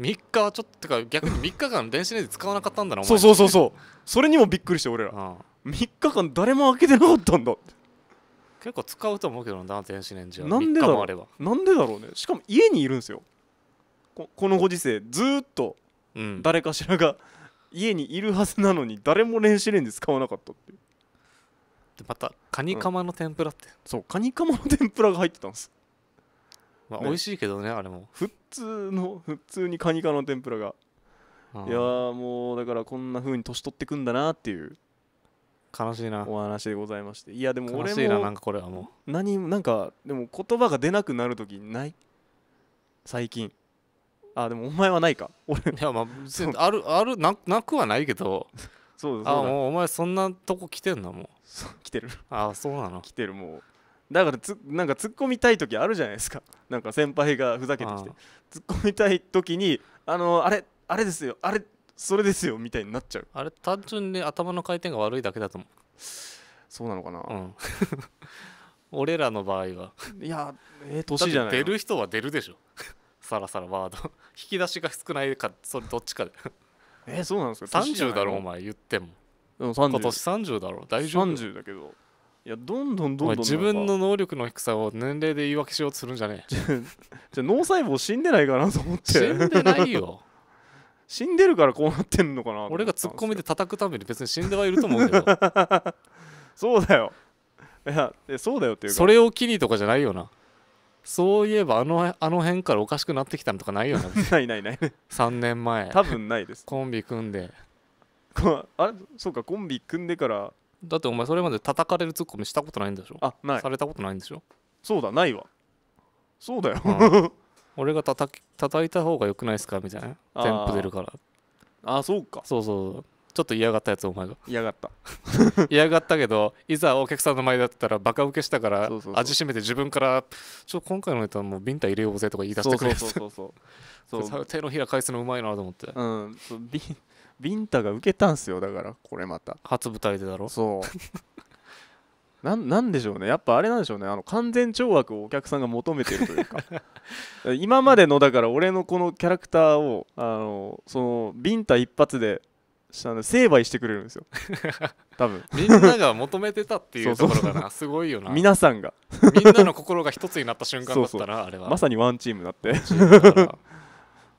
3日はちょっとか逆に3日間電子レンジ使わなかったんだなそうそうそうそうそれにもびっくりして俺ら、うん、3日間誰も開けてなかったんだって結構使うと思うけどな電子レンジはなんでだろうなんでだろうねしかも家にいるんですよこのご時世ずっと誰かしらが家にいるはずなのに誰も電子レンジ使わなかったっていうでまたカニカマの天ぷらって、そうカニカマの天ぷらが入ってたんですまあ、美味しいけどねあれも普通の普通にカニカマの天ぷらがうんいやーもうだからこんな風に年取ってくんだなっていう悲しいなお話でございましていやでも悲俺しいななんかこれはもう何もなんかでも言葉が出なくなる時ない最近あでもお前はないか俺ういやまあ別にあるあるななくはないけどそうあもうお前そんなとこ来てんだもう来てるあそうなの来てるもうだからつなんか突っ込みたい時あるじゃないですかなんか先輩がふざけてきて突っ込みたい時にあのあれあれですよあれそれですよみたいになっちゃうあれ単純に頭の回転が悪いだけだと思うそうなのかな、うん、俺らの場合はいやええー、年じゃない出る人は出るでしょさらさらワード引き出しが少ないかそれどっちかでえそうなんですか30だろお前言っても今年30だろ大丈夫30だけどいやどんどんどんどん自分の能力の低さを年齢で言い訳しようとするんじゃねえ じゃ脳細胞死んでないかなと思って死んでないよ 死んでるからこうなってんのかな俺がツッコミで叩くために別に死んではいると思うけど そうだよいやそうだよっていうそれを機にとかじゃないよなそういえばあのあの辺からおかしくなってきたのとかないよね ないないない3年前多分ないですコンビ組んであれそうかコンビ組んでからだってお前それまで叩かれるツッコミしたことないんでしょあないされたことないんでしょそうだないわそうだよ、うん、俺がたた叩いた方がよくないですかみたいなテンプ出るからああそうかそうそうちょっと嫌がったやつお前が嫌がった 嫌がったけどいざお客さんの前だったらバカ受けしたから味しめて自分からちょっと今回のネタもうビンタ入れようぜとか言い出してくれるそうそうそうそう 手のひら返すのうまいなと思ってうんそうビビンタが受けたんすよだからこれまた初舞台でだろそうなんなんでしょうねやっぱあれなんでしょうねあの完全懲悪をお客さんが求めてるというか今までのだから俺のこのキャラクターをあのそのビンタ一発であの成敗してくれるんですよ 多分みんなが求めてたっていうところかなすごいよな皆さんがみんなの心が一つになった瞬間だったらあれはまさにワンチームだって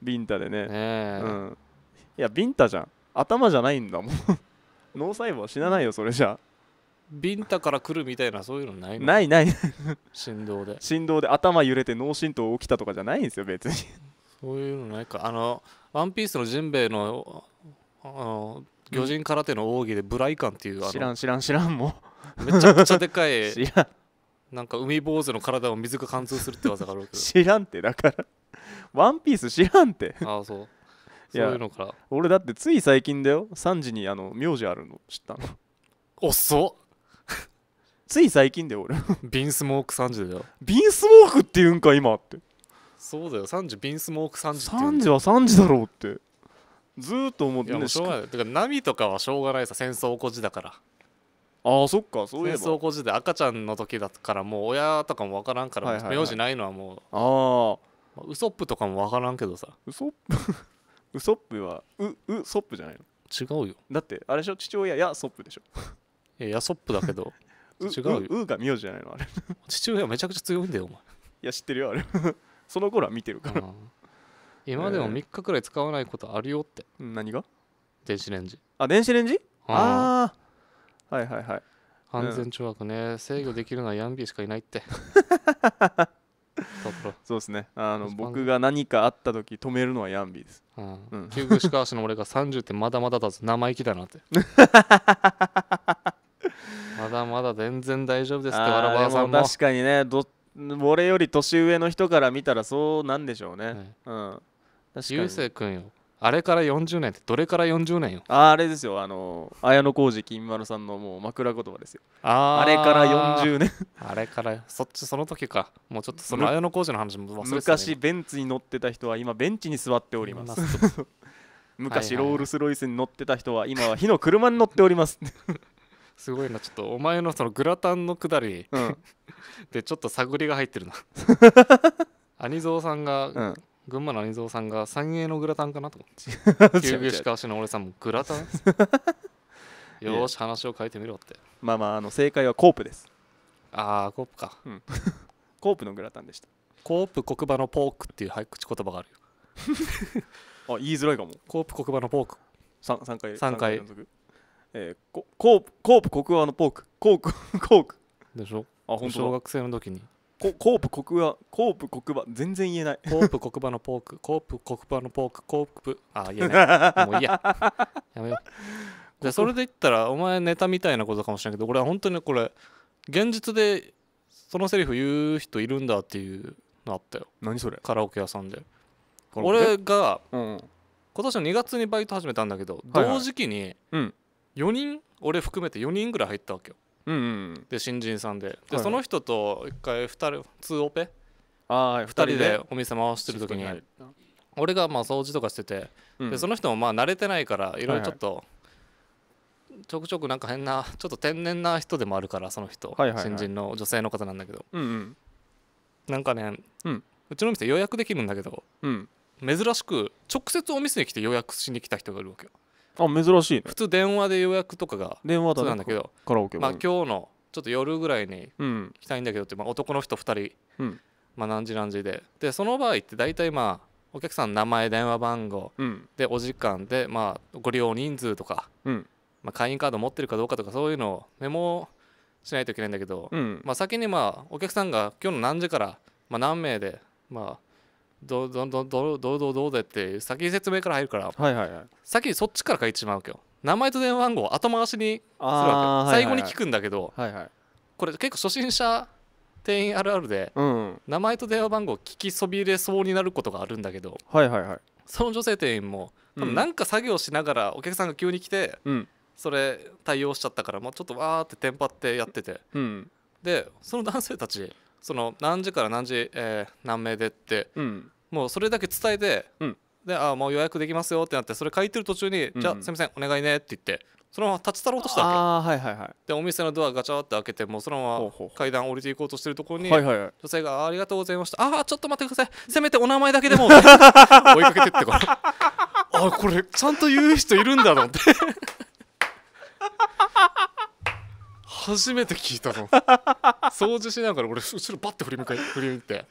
ビンタでね、ね、うん、いやビンタじゃん頭じゃないんだもん 脳細胞死なないよそれじゃビンタから来るみたいなそういうのないのないない振動で振動で頭揺れて脳震盪起きたとかじゃないんですよ別にそういうのないかあのワンピースのジンベエのあの魚人空手の奥義でブライカンっていう知らん知らん知らんもめちゃくちゃでかい 知らんなんか海坊主の体を水が貫通するって技があるわけ知らんってだからワンピース知らんってああそうそういうのから俺だってつい最近だよ3時にあの名字あるの知ったの遅っつい最近だよ俺ビンスモーク3時だよビンスモークって言うんか今ってそうだよ3時ビンスモーク3時って言うん3時は3時だろうってずっと思ってしょうがないだからナとかはしょうがないさ戦争孤児だからああそっかそういえば戦争孤児で赤ちゃんの時だからもう親とかも分からんから、ははいはい、名字ないのはもうああウソップとかも分からんけどさウソップ ウソップはウウソップじゃないの違うよだってあれでしょ父親やソップでしょいややソップだけど 違うよウが名字じゃないのあれ父親めちゃくちゃ強いんだよお前いや知ってるよあれ その頃は見てるから、うん今でも3日くらい使わないことあるよって何が電子レンジあ電子レンジああはいはいはい安全調和ね、制御できるのはヤンビーしかいないって そうですねあの僕が何かあった時止めるのはヤンビーです、うんしか救護の俺が30ってまだまだだぞ生意気だなって まだまだ全然大丈夫ですってわらばらさんも確かにねど俺より年上の人から見たらそうなんでしょうね、はい、うんゆうせいく君よあれから40年ってどれから40年よああれですよあの綾小路金丸さんのもう枕言葉ですよああれから40年あれからそっちその時かもうちょっとその綾小路の話も忘れて昔ベンツに乗ってた人は今ベンチに座っております 昔ロールス・ロイスに乗ってた人は今は火の車に乗っております すごいなちょっとお前のそのグラタンのくだり、うん、でちょっと探りが入ってるな兄蔵 さんが群馬の兄蔵さんが三栄のグラタンかなと思って急しかしの俺さんもグラタン よし話を変えてみろってまあまああの正解はコープですああコープか、うん、コープのグラタンでしたコープ黒馬のポークっていう早口言葉があるよ あ言いづらいかもコープ黒馬のポーク 3, 3回3回連続、えー、ココープコープ黒馬のポークコークコークでしょあ本当小学生の時にコープ黒板コープ黒板全然言えないコープ黒板のポークコープクバのポークコープあ言えない もういいややめようじゃそれで言ったらお前ネタみたいなことかもしれないけど俺は本当にこれ現実でそのセリフ言う人いるんだっていうのあったよ何それカラオケ屋さんで俺が、うん、今年の2月にバイト始めたんだけど、はいはい、同時期に4人、俺含めて4人ぐらい入ったわけようんうん、で新人さんでで、その人と一回2人2オペあ2人でお店回してる時に俺がまあ掃除とかしてて、でその人もまあ慣れてないからいろいろちょっと、ちょくちょくなんか変なちょっと天然な人でもあるからその人、新人の女性の方なんだけど、うなんかね、うちの店予約できるんだけど、珍しく直接お店に来て予約しに来た人がいるわけよあ珍しいね普通電話で予約とかが電話だ、ね、なんだけどカラオケまあ今日のちょっと夜ぐらいに行きたいんだけどって、まあ、男の人2人、うん、まあ何時何時ででその場合って大体まあお客さん名前電話番号、うん、でお時間で、まあ、ご利用人数とか、うん、まあ、会員カード持ってるかどうかとかそういうのをメモしないといけないんだけど、まあ、先にまあお客さんが今日の何時から、まあ、何名で、まあ、どどどどどどどうでって先に説明から入るから、はいはいはい、先にそっちから書いてしまうけど名前と電話番号後回しにするわけ最後に聞くんだけど、はいはい、これ結構初心者店員あるあるで、うん、名前と電話番号聞きそびれそうになることがあるんだけど、はいはいはい、その女性店員も多分なんか作業しながらお客さんが急に来て、うん、それ対応しちゃったから、まあ、ちょっとわーってテンパってやってて、うん、でその男性たちその何時から何時、えー、何名でって、うん、もうそれだけ伝えて、うん、であもう予約できますよってなってそれ書いてる途中に、うん、じゃあすみませんお願いねって言ってそのまま立ち去ろうとしたわけあ、はいはいはい、でお店のドアガチャって開けてもうそのまま階段降りていこうとしてるところに、女性が「ありがとうございましたああちょっと待ってくださいせめてお名前だけでも」追いかけてってから あこれちゃんと言う人いるんだと思って初めて聞いたの掃除しながら俺後ろバッて振り向い振り向いて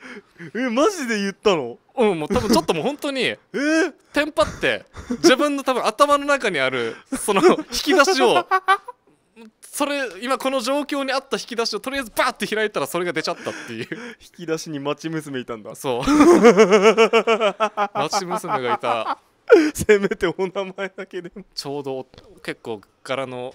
えマジで言ったのうんもう多分ちょっともう本当に えー、テンパって自分の多分頭の中にあるその引き出しをそれ今この状況に合った引き出しをとりあえずバーって開いたらそれが出ちゃったっていう引き出しに町娘いたんだそう町娘がいた せめてお名前だけでもちょうど結構柄の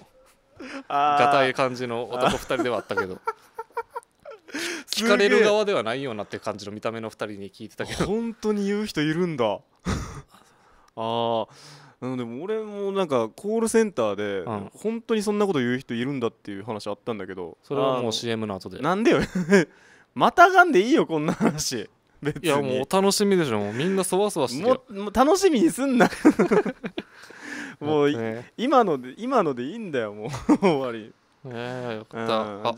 がたい感じの男2人ではあったけど 聞かれる側ではないようなって感じの見た目の2人に聞いてたけど本当に言う人いるんだ ああでも俺もなんかコールセンターで本当にそんなこと言う人いるんだっていう話あったんだけどそれはもう CM の後でなんでよ またがんでいいよこんな話いやもう楽しみでしょみんなそわそわしてるも楽しみにすんなもう、ね、今ので今のでいいんだよもう 終わりええよかった、うん、あ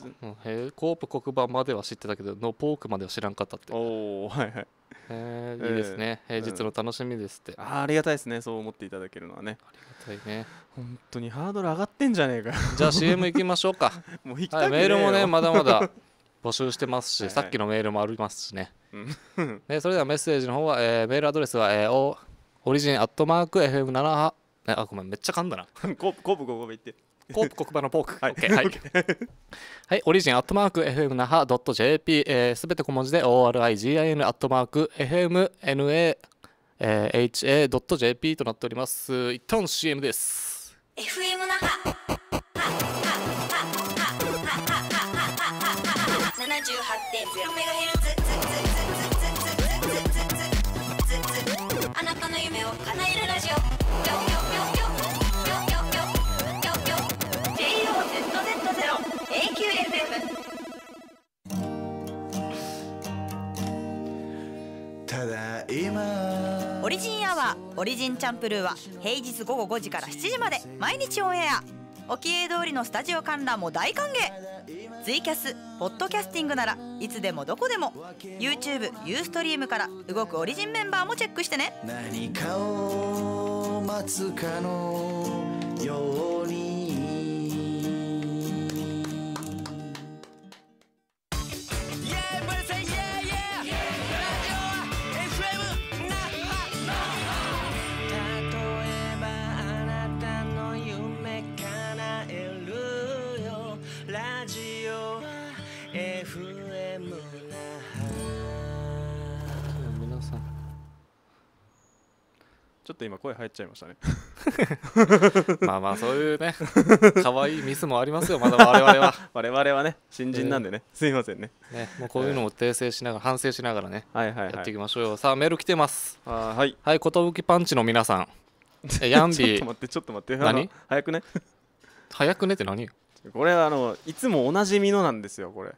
へえコープ黒板までは知ってたけどノポークまでは知らんかったっておおはいはいえー、いいですね、えー、平日の楽しみですって、うん、あありがたいですねそう思っていただけるのはねありがたいね本当にハードル上がってんじゃねえか じゃあ CM 行きましょうかもう引きたく、はい、メールもねまだまだ募集してますし、さっきのメールもありますしね、うん、それではメッセージの方は、えー、メールアドレスは、えー、おオリジンアットマーク FM7 あごめんめっちゃ噛んだな コープコープコープコってコープ黒板のポーク。はい。はい。はい。オリジンアットマーク FM h a .jp す、えー、べ、て小文字で origin アットマーク FMNA ha.jp となっております。一旦 CM です。FM 那覇78.0メガヘルただ今オリジンアワーオリジンチャンプルーは平日午後5時から7時まで毎日オンエア沖江通りのスタジオ観覧も大歓迎ツイキャスポッドキャスティングならいつでもどこでも YouTube ユーストリームから動くオリジンメンバーもチェックしてね何かを待つかのようにちょっと今声入っちゃいましたね まあまあそういうね可愛いミスもありますよまだ我々は 我々はね新人なんでね、すいませんねねもうこういうのも訂正しながら、反省しながらね、はいはいはい、やっていきましょうよさあメール来てますはいはい寿パンチの皆さん えヤンビーちょっと待ってちょっと待って何早くね早くねって何これあのいつもおなじみのなんですよこれ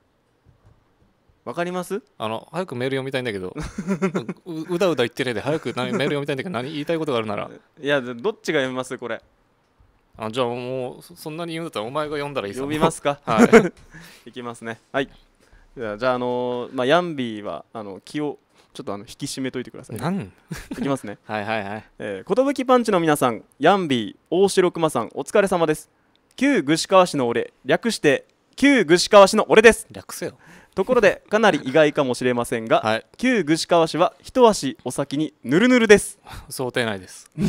わかりますあの早くメール読みたいんだけど ううだうだ言ってるで早くメール読みたいんだけど何言いたいことがあるならいやどっちが読みますこれあじゃあもうそんなに言うんだったらお前が読んだらいいさ読みますか はい いきますねはいじゃあじゃあ、あのー、まあ、ヤンビーはあの気をちょっとあの引き締めといてくださいなんいきますねはいはいはいえー、パンチの皆さんヤンビー大城熊さんお疲れ様です旧具志川市の俺略して旧具志川市の俺です略せよところでかなり意外かもしれませんが、はい、旧串川市は一足お先にぬるぬるです想定内です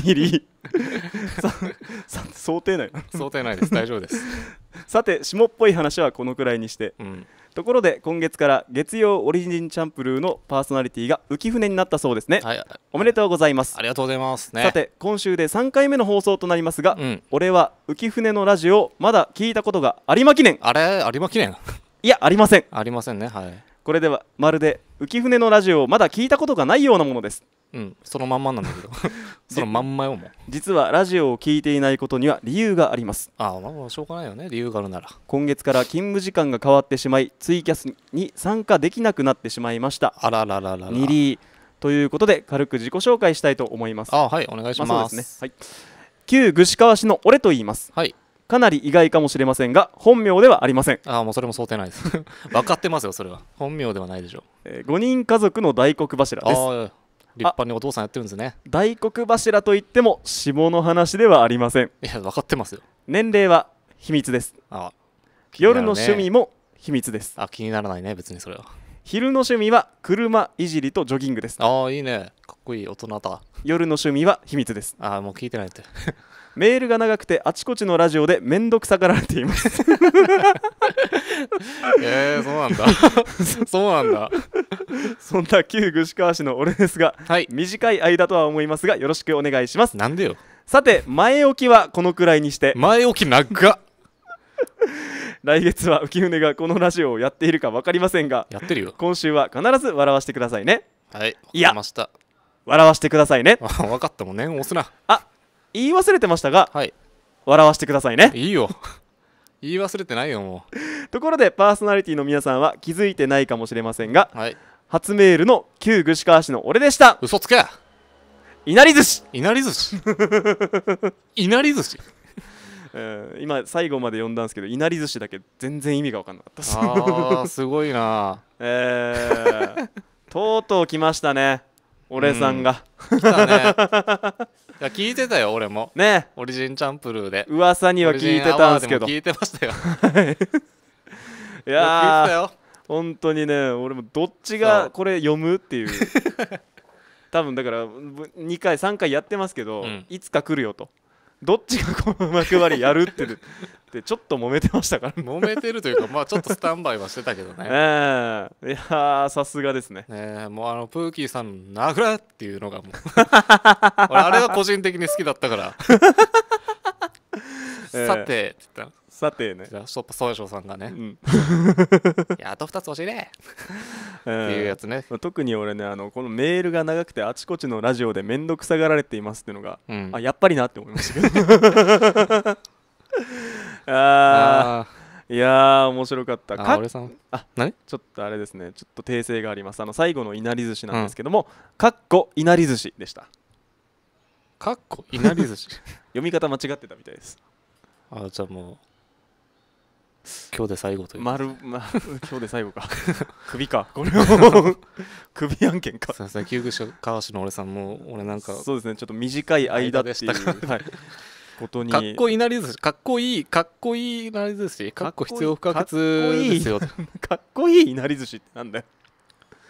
想定内想定内です大丈夫です さて下っぽい話はこのくらいにして、うん、ところで今月から月曜オリジンチャンプルーのパーソナリティが浮舟になったそうですね、はい、おめでとうございますありがとうございます、ね、さて今週で3回目の放送となりますが、うん、俺は浮舟のラジオまだ聞いたことがあ有馬記念あれあ有馬記念いやありませんありませんねはいこれではまるで浮舟のラジオをまだ聞いたことがないようなものですうんそのまんまなんだけど そのまんまよも実はラジオを聞いていないことには理由がありますああまあしょうがないよね理由があるなら今月から勤務時間が変わってしまいツイキャスに参加できなくなってしまいましたあらららららにーということで軽く自己紹介したいと思いますあはいお願いしますまあ、そうですねはい旧串川市の俺と言いますはいかなり意外かもしれませんが本名ではありませんああもうそれも想定ないです 分かってますよそれは本名ではないでしょう、えー、5人家族の大黒柱です立派にお父さんやってるんですね大黒柱といっても下の話ではありませんいや分かってますよ年齢は秘密ですあ、ね、夜の趣味も秘密ですあ気にならないね別にそれは昼の趣味は車いじりとジョギングですああいいねかっこいい大人だ夜の趣味は秘密ですああもう聞いてないってメールが長くてあちこちのラジオで面倒くさがられています えー、そうなんだ そうなんだそんな旧具志川市の俺ですが、はい、短い間とは思いますがよろしくお願いしますなんでよさて前置きはこのくらいにして前置き長っ来月は浮舟がこのラジオをやっているか分かりませんがやってるよ今週は必ず笑わせてくださいねはいいやました笑わせてくださいね分 かったもんね押すなあ言い忘れてましたが、はい、笑わせてくださいねいいよ 言い忘れてないよもうところでパーソナリティの皆さんは気づいてないかもしれませんが、はい、初メールの旧串川市の俺でした嘘つけいなり寿司いなり寿司いなり寿司うん、今最後まで読んだんですけどいなり寿司だけ全然意味が分かんなかったすあーすごいな えー、とうとう来ましたね俺さんが、うん、来たねいや聞いてたよ俺もねオリジンチャンプルーで噂には聞いてたんですけど聞いてましたよ いや本当にね俺もどっちがこれ読むっていう 多分だから2回3回やってますけど、うん、いつか来るよとどっちがこの幕張やるってでちょっと揉めてましたから揉めてるというかまあちょっとスタンバイはしてたけどね えいやさすがですねねもうあのプーキーさん殴ら!」っていうのがもう あれは個人的に好きだったから さてって言ったさてねじゃあそトッ総称さんがね、うん、い やあと2つ欲しいねっていうやつね、えー、特に俺ねあのこのメールが長くてあちこちのラジオで面倒くさがられていますっていうのが、うん、あやっぱりなって思いましたけど ああいや面白かったあさんあ何ちょっとあれですねちょっと訂正がありますあの最後のいなり寿司なんですけども、うん、かっこいなり寿司でしたかっこいなり寿司 読み方間違ってたみたいですあじゃあもう今日で最後という丸、ま、今日で最後か 首かこれを首案件かすいません救急車川氏の俺さんも俺なんかそうですねちょっと短い間でしたか、はい、ことにかっこいいなりですしかっこいいかっこいいなり寿司かっこ必要不可欠ですよかっこいいいなり寿司ってなんだよ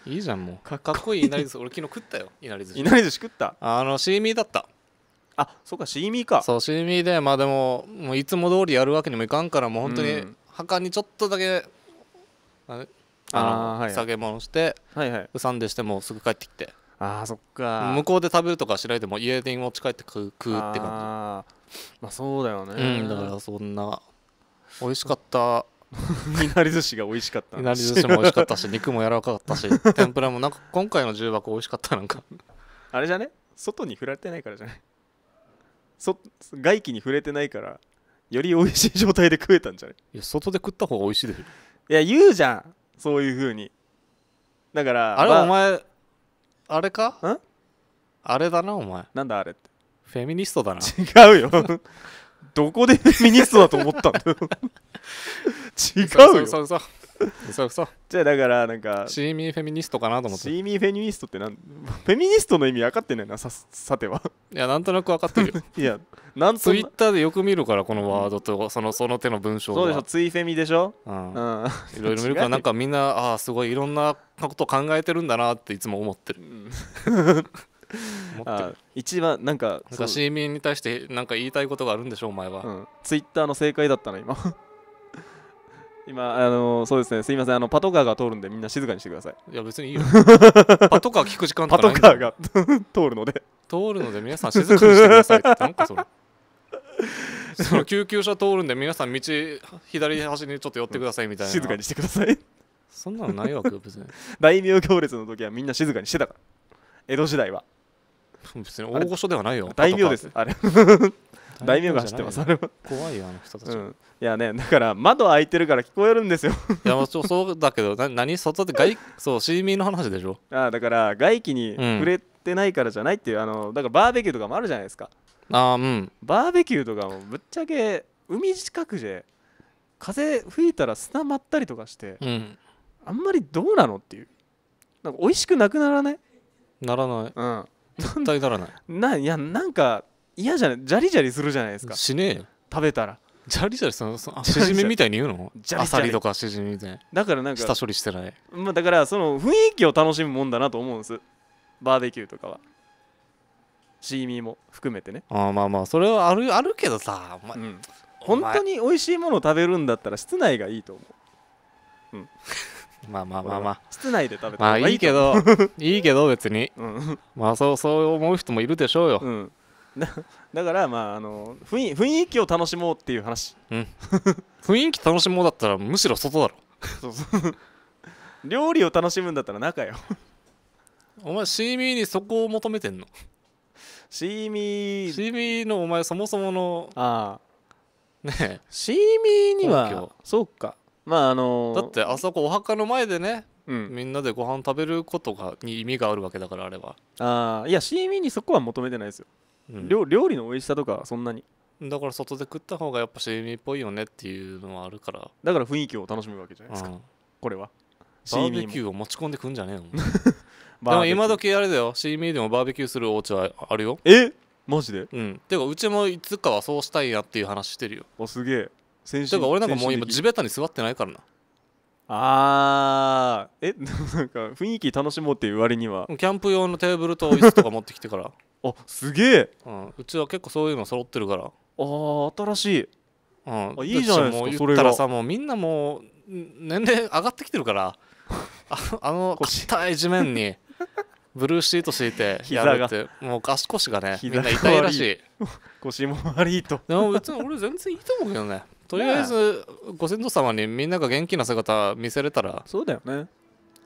いいじゃんもうかっこいいいなり寿司俺昨日食ったよいなり寿司いなり寿司食ったあのシーミーだったあそっかシーミーかそうシーミーでまあでももういつも通りやるわけにもいかんからもう本当に、うん墓にちょっとだけあの、はい、下げ物して、はいはい、うさんでしてもうすぐ帰ってきてああそっか向こうで食べるとかしないでも家で持ち帰って食う食うって感じまあそうだよね、うん、だからそんな美味しかったい なり寿司が美味しかったいなり寿司も美味しかったし 肉も柔らかかったし天ぷらもなんか今回の重箱美味しかったなんかあれじゃね外に振られてないからじゃないそ外気に触れてないからより美味しい状態で食えたんじゃないいや外で食った方が美味しいでしょいや言うじゃんそういうふうにだからあれ、まあ、お前あれかんあれだなお前なんだあれってフェミニストだな違うよ どこでフェミニストだと思ったんだよ違うよそうそうそうそうそうじゃあだからなんかシーミーフェミニストかなと思ってシーミーフェミニストってなんフェミニストの意味分かってないなささてはいやなんとなく分かってるよ いやなんツイッターでよく見るからこのワードとそのその手の文章そうでしょツイフェミでしょうん、うん、いろいろ見るから なんかみんなああすごいいろんなこと考えてるんだなっていつも思ってる、うんあ一番なんかなんかミーに対して何か言いたいことがあるんでしょお前は、うん、ツイッターの正解だったな今今あのそうですねすみませんあのパトカーが通るんでみんな静かにしてくださいいや別にいいよ パトカー聞く時間とパかないトカーが通るので通るので皆さん静かにしてくださいってなんかそれ その救急車通るんで皆さん道左端にちょっと寄ってくださいみたいな静かにしてくださいそんなのないわけよ別に大名行列の時はみんな静かにしてたから江戸時代は別に大御所ではないよ大名ですあれ大名が走ってます、れは。怖いよ、あの人たち。うん、いやね、だから窓開いてるから聞こえるんですよ。いや、もうそうだけど、な何、外で外、そう、睡眠の話でしょ。あだから外気に触れてないからじゃないっていう、あのだからバーベキューとかもあるじゃないですか。あうん、バーベキューとかもぶっちゃけ海近くで風吹いたら砂まったりとかして、うん、あんまりどうなのっていうなんか美味しくなくならないならない、うん、絶対ならない ないやなんか嫌じゃないじゃりじゃりするじゃないですかしねえよ食べたらジャリジャリそのそのしじみみたいに言うのじゃりアサリとかしじみみたいなだからなんか下処理してない、まあ、だからその雰囲気を楽しむもんだなと思うんですバーベキューとかはシーミーも含めてねああまあまあそれはあるあるけどさ、うん、本当に美味しいものを食べるんだったら室内がいいと思ううん まあまあまあまあ室内で食べたまあいいけどいいけど別に、うん、まあそうそう思う人もいるでしょうよ、うん だからまああの雰雰囲気を楽しもうっていう話、うん、雰囲気楽しもうだったらむしろ外だろそうそう料理を楽しむんだったら中よお前シーミーにそこを求めてんのシーミーシーミーのお前そもそものああねえシーミーにはそうかまああのー、だってあそこお墓の前でね、うん、みんなでご飯食べることがに意味があるわけだからあれはああいやシーミーにそこは求めてないですよ料理の美味しさとかそんなにだから外で食った方がやっぱミーっぽいよねっていうのはあるからだから雰囲気を楽しむわけじゃないですか、うん、これはバーベキューを持ち込んでくんじゃねえの でも今時あれだよシーミーでもバーベキューするお家はあるよえマジでうんてかうちもいつかはそうしたいやっていう話してるよあすげえ先週てか俺なんかもう今地べたに座ってないからなああえ なんか雰囲気楽しもうっていう割にはキャンプ用のテーブルと椅子とか持ってきてから あすげえ、うん、うちは結構そういうの揃ってるからああ新しい、うん、あいいじゃないですかそれったらさもうみんなもう年齢上がってきてるから あの硬い地面にブルーシート敷いてやるってもう足腰がねみんな痛いらしい腰も悪いとでも別に俺全然いいと思うけどねとりあえず、ご先祖様にみんなが元気な姿見せれたらそうだよね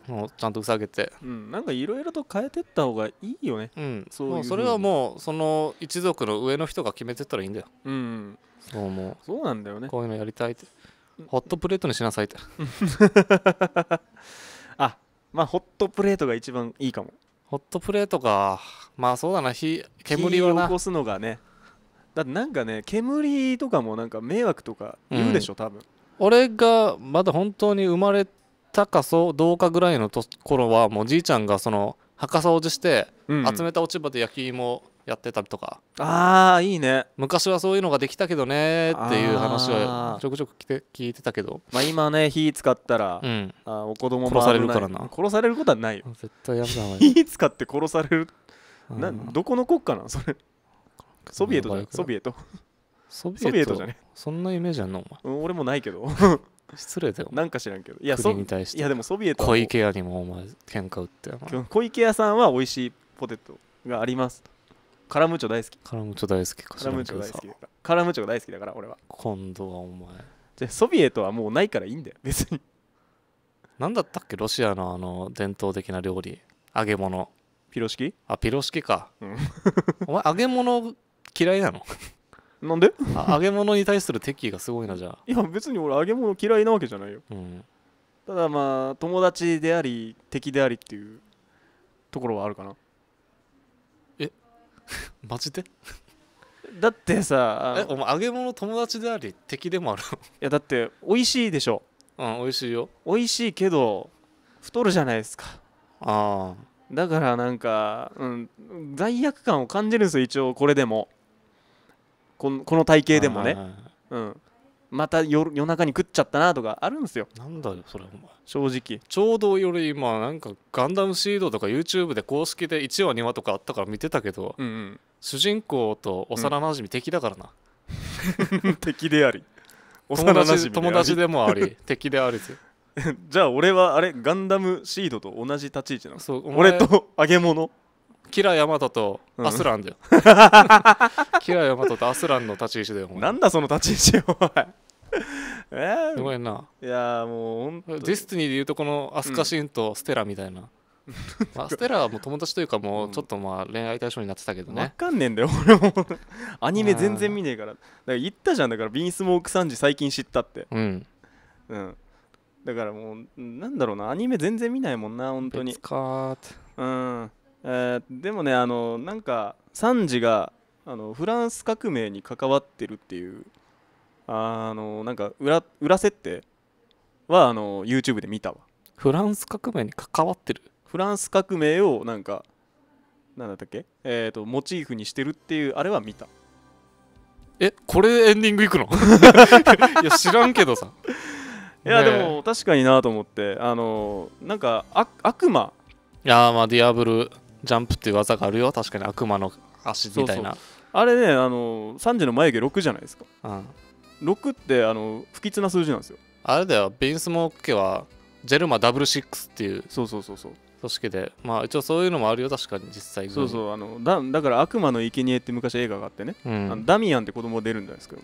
もうちゃんとふさげて、うん、なんかいろいろと変えてった方がいいよねうんそううそれはもうその一族の上の人が決めてったらいいんだようん、うん、そう思うそうなんだよねこういうのやりたいってホットプレートにしなさいって あまあホットプレートが一番いいかもホットプレートかまあそうだな火煙をな起こすのがねだってなんかね煙とかもなんか迷惑とかいるでしょ、うん、多分俺がまだ本当に生まれたかそうどうかぐらいのとろはもうじいちゃんがその墓掃除して集めた落ち葉で焼き芋やってたりとか、うんああいいね昔はそういうのができたけどねっていう話はちょくちょく聞いてたけどまあ今ね火使ったら、うん、あお子供も殺されるからな殺されることはないよ絶対やめ 火使って殺されるなどこの国家なのそれソビエトじゃんソビエトソビエトじゃねそんなイメージんのお前、うん、俺もないけど 失礼だよなんか知らんけどいや国に対していやでもソビエト小池屋にもお前喧嘩売って小池屋さんは美味しいポテトがありますカラムーチョ大好きカラムーチョ大好きカラムーチョ大好きカラムーチョが大好きだから俺は今度はお前じゃソビエトはもうないからいいんだよ別に何だったっけロシアのあの伝統的な料理揚げ物ピロシキあピロシキか、うん、お前揚げ物嫌いなの なんであ揚げ物に対する敵意がすごいなじゃあいや別に俺揚げ物嫌いなわけじゃないようんただまあ友達であり敵でありっていうところはあるかなえ マジでだってさお前揚げ物友達であり敵でもある いやだって美味しいでしょうん美味しいよ美味しいけど太るじゃないですかあだからなんか、うん、罪悪感を感じるんですよ一応これでもこのこの体型でもね、はいはいうんまた夜夜中に食っちゃったなとかあるんですよなんだよそれお前正直ちょうど夜今なんか「ガンダムシード」とか YouTube で公式で1話2話とかあったから見てたけど、うんうん、主人公と幼なじみ敵だからな、うん、敵であり 幼なじみ友達でもあり敵でありぜ じゃあ俺はあれガンダムシードと同じ立ち位置なのそう俺と揚げ物キラヤマトとアスランだよ、うん、キラヤマトとアスランの立ち位置だよなんだその立ち位置お前えすごいないやもう本当ディスティニーでいうとこのアスカシンとステラみたいな、まあ、ステラはもう友達というかもうちょっとまあ恋愛対象になってたけどね、分かんねえんだよ俺も アニメ全然見ねえからだから言ったじゃんだからビンスモークサンジ最近知ったってうん、うん、だからもうなんだろうなアニメ全然見ないもんな本当にかーってうんえー、でもねあのなんかサンジがあのフランス革命に関わってるっていうあのなんか裏裏設定はあの YouTube で見たわフランス革命に関わってるフランス革命をなんかなんだったっけえっ、ー、とモチーフにしてるっていうあれは見たえこれエンディングいくの いや知らんけどさいや、ね、でも確かになと思ってあのなんか悪魔いやまあディアブルジャンプっていう技があるよ確かに悪魔の足みたいなあれねあの3時の眉毛6じゃないですか、うん、6ってあの不吉な数字なんですよあれだよビンスモー家はジェルマダブルシックスっていうそうそうそうそう組織でまあ一応そういうのもあるよ確かに実際そうそうあのだだから悪魔の生贄って昔映画があってね、うん、あのダミアンって子供出るんじゃないですけど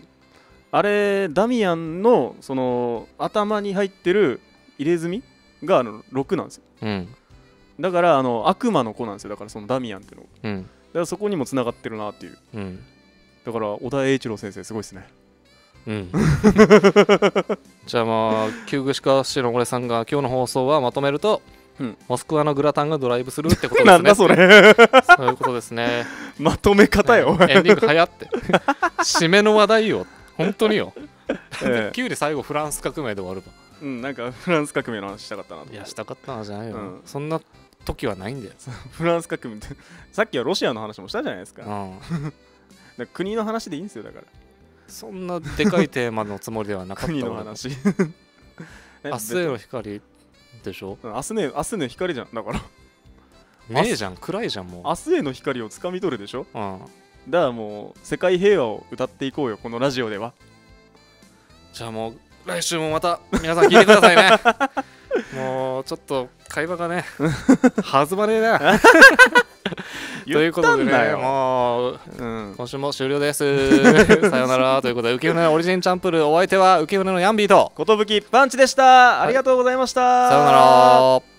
あれダミアンのその頭に入ってる入れ墨があの6なんですよ、うん、だからあの悪魔の子なんですよだからそのダミアンっていうの、うん、だからそこにもつながってるなっていう、うん、だから小田栄一郎先生すごいですねうん、じゃあまあ旧具志川市の俺さんが今日の放送はまとめると、うん、モスクワのグラタンがドライブするってことですね なんだそれそういうことですね まとめ方よ、ね、エンディングはやって締めの話題よ本当によ、ええ、キ最後フランス革命で終わるばうんなんかフランス革命の話したかったないやしたかったなじゃないよ、うん、そんな時はないんだよフランス革命ってさっきはロシアの話もしたじゃないですか,、か国の話でいいんですよだからそんなでかいテーマのつもりではなかった国の話 明日への光でしょ明日ね明日の光じゃんだからねえじゃん暗いじゃんもう明日への光をつかみ取るでしょ、うん、だからもう世界平和を歌っていこうよこのラジオではじゃあもう来週もまた皆さん聞いてくださいね もうちょっと会話がね弾まねえな ということでねもう、うん、今週も終了です さよならということで受け船オリジンチャンプルお相手は受け船のヤンビーと寿パンチでしたありがとうございました、はい、さよなら